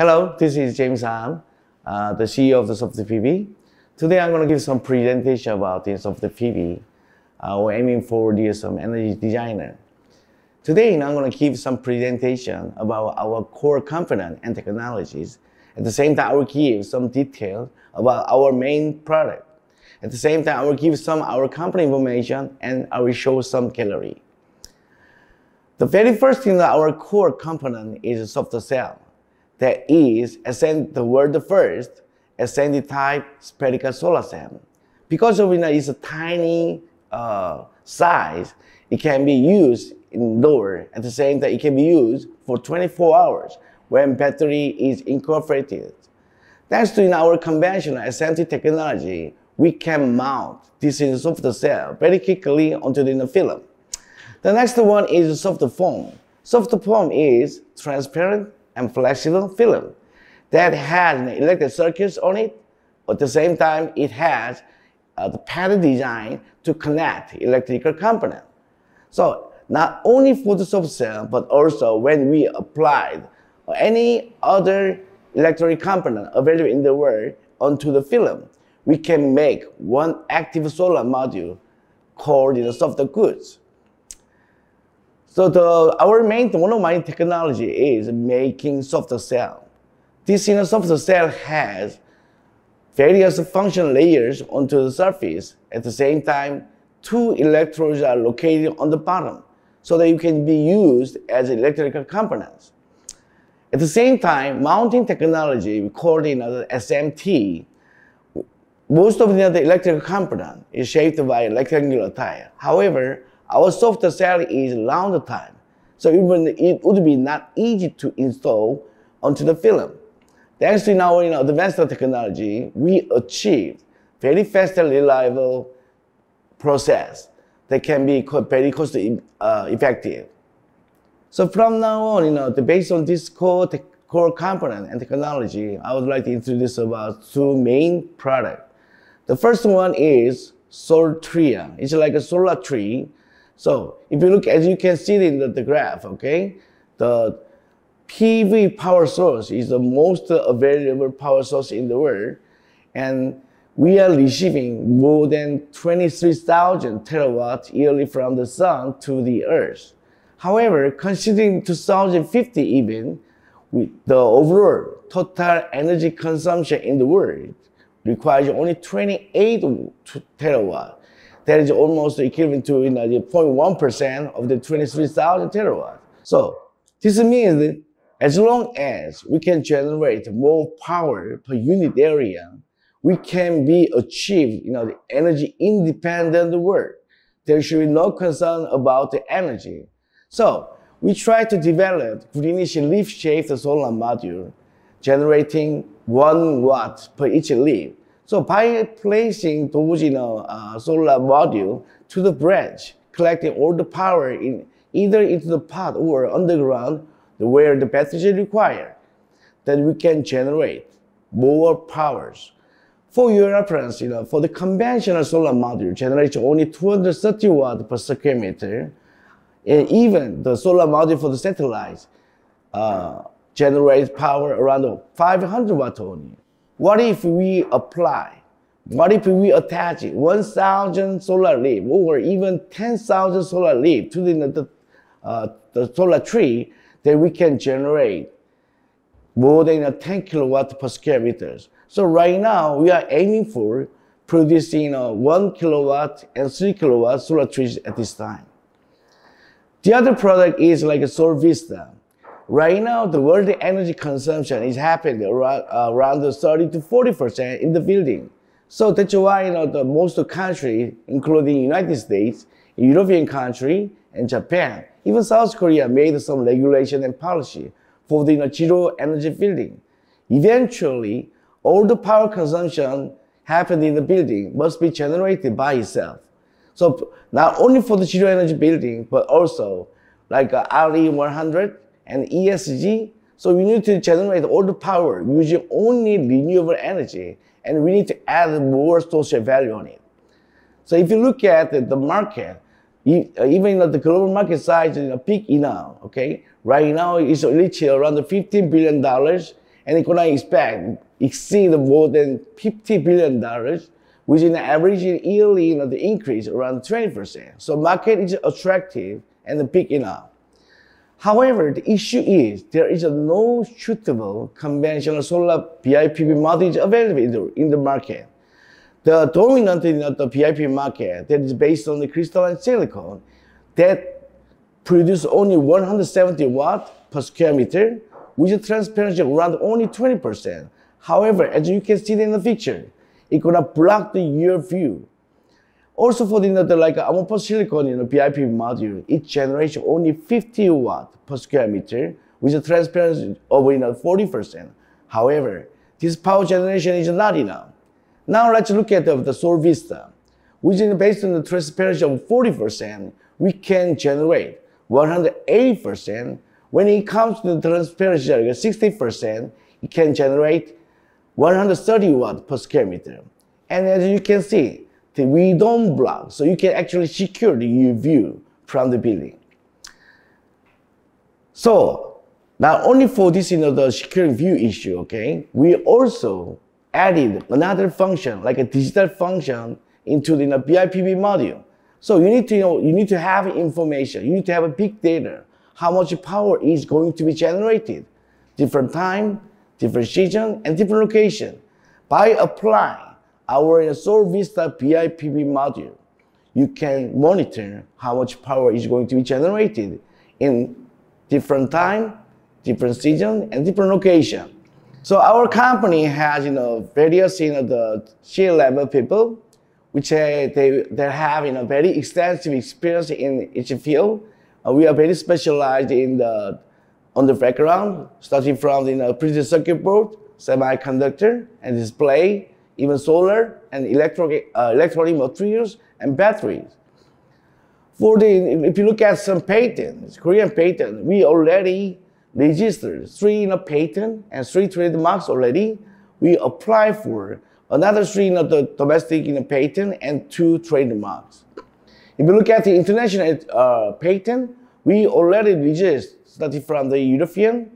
Hello, this is James Ahn, uh, the CEO of the PV. Today I'm going to give some presentation about the SoftPB. Uh, we're aiming for the some energy designer. Today I'm going to give some presentation about our core component and technologies. At the same time, I will give some detail about our main product. At the same time, I will give some our company information and I will show some gallery. The very first thing that our core component is soft cell that is ascend the world first, ascended type spherical solar cell. Because Urina is a tiny uh, size, it can be used indoor at the same time it can be used for 24 hours when battery is incorporated. Thanks to in our conventional SMT technology, we can mount this is soft cell very quickly onto the film. The next one is soft foam. Soft foam is transparent and flexible film that has an electric circuits on it. At the same time, it has uh, the pattern design to connect electrical component. So not only for the solar cell, but also when we applied any other electric component available in the world onto the film, we can make one active solar module called the soft goods. So the, our main, one of my technology is making soft cell. This inner soft cell has various function layers onto the surface. At the same time, two electrodes are located on the bottom so that you can be used as electrical components. At the same time, mounting technology, we call it another SMT, most of the other electrical component is shaped by rectangular tile. However, our soft cell is long time, so even it would be not easy to install onto the film. Thanks to our you know, advanced technology, we achieved very fast and reliable process that can be very cost uh, effective. So from now on, you know, based on this core, core component and technology, I would like to introduce about two main products. The first one is Soltria. It's like a solar tree so if you look, as you can see in the, the graph, okay, the PV power source is the most available power source in the world, and we are receiving more than 23,000 terawatts yearly from the sun to the earth. However, considering 2050 even, with the overall total energy consumption in the world requires only 28 terawatt. That is almost equivalent to you know, 0.1% of the 23,000 terawatt. So this means that as long as we can generate more power per unit area, we can be achieved you know, the energy independent world. There should be no concern about the energy. So we try to develop greenish leaf-shaped solar module, generating one watt per each leaf so by placing Doujino uh, solar module to the branch, collecting all the power in either into the pot or underground where the battery is required, then we can generate more powers. For your reference, you know, for the conventional solar module generates only 230 watt per square meter, and even the solar module for the satellites uh, generates power around 500 watt only. What if we apply? What if we attach 1,000 solar leaf or even 10,000 solar leaf to the, uh, the solar tree, then we can generate more than 10 kilowatt per square meters. So right now we are aiming for producing uh, 1 kilowatt and 3 kilowatt solar trees at this time. The other product is like a Sol Vista. Right now, the world energy consumption is happening around, 30 to 40% in the building. So that's why you know, the most countries, including United States, European country, and Japan, even South Korea made some regulation and policy for the you know, zero energy building. Eventually, all the power consumption happened in the building must be generated by itself. So not only for the zero energy building, but also like uh, RE100, and ESG. So we need to generate all the power using only renewable energy, and we need to add more social value on it. So if you look at the market, uh, even at the global market size is peak big enough, okay? Right now, it's reaching around $15 billion, and it's gonna expect, exceed more than $50 billion, which is an average yearly increase around 20%. So market is attractive and big enough. However, the issue is there is no suitable conventional solar BIPV model available in the market. The dominant in the PIP market that is based on the crystalline silicon that produce only 170 watt per square meter with a transparency around only 20%. However, as you can see in the picture, it gonna block the, your view also for the, you know, the like amorphous silicon you know, BIP module, it generates only 50 watt per square meter with a transparency of you know, 40%. However, this power generation is not enough. Now let's look at the, the solar vista. is based on the transparency of 40%, we can generate 180%. When it comes to the transparency of 60%, it can generate 130 watt per square meter. And as you can see, we don't block so you can actually secure your view from the building. So not only for this you know the secure view issue, okay, we also added another function like a digital function into the you know, BIPV module. So you need to you know you need to have information. You need to have a big data. How much power is going to be generated, different time, different season, and different location. By applying our Sol Vista PIPB module, you can monitor how much power is going to be generated in different time, different season, and different location. So our company has you know various you know the C level people, which uh, they they have you know very extensive experience in each field. Uh, we are very specialized in the on the background, starting from the you know, printed circuit board, semiconductor, and display, even solar and electric, uh, electronic materials and batteries. For the, if you look at some patents, Korean patents, we already registered three in a patent and three trademarks already. We apply for another three in domestic in a patent and two trademarks. If you look at the international uh, patent, we already registered from the European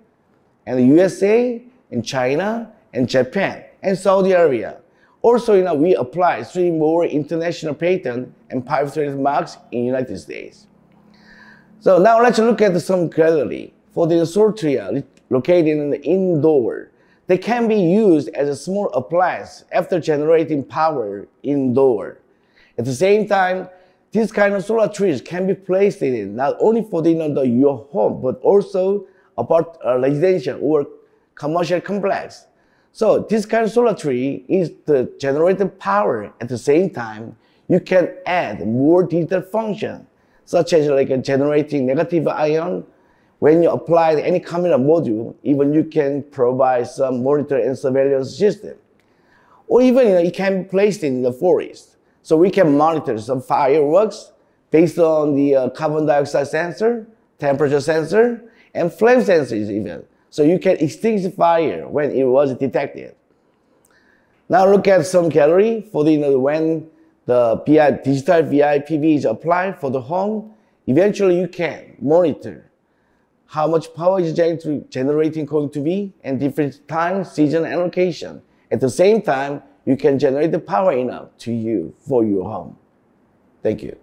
and the USA and China and Japan and Saudi Arabia. Also, you know, we applied three more international patents and five trade marks in United States. So now let's look at some gallery For the tree located in the indoor, they can be used as a small appliance after generating power indoor. At the same time, this kind of solar trees can be placed in not only for the, you know, your home, but also about a residential or commercial complex. So this kind of solar tree is the generating power. At the same time, you can add more digital function, such as like generating negative ion. When you apply any camera module, even you can provide some monitor and surveillance system. Or even you know, it can be placed in the forest. So we can monitor some fireworks based on the uh, carbon dioxide sensor, temperature sensor, and flame sensors even. So you can extinguish fire when it was detected. Now look at some gallery for the, when the BI, digital VIPV is applied for the home. Eventually you can monitor how much power is generating going to be and different time, season, and location. At the same time, you can generate the power enough to you for your home. Thank you.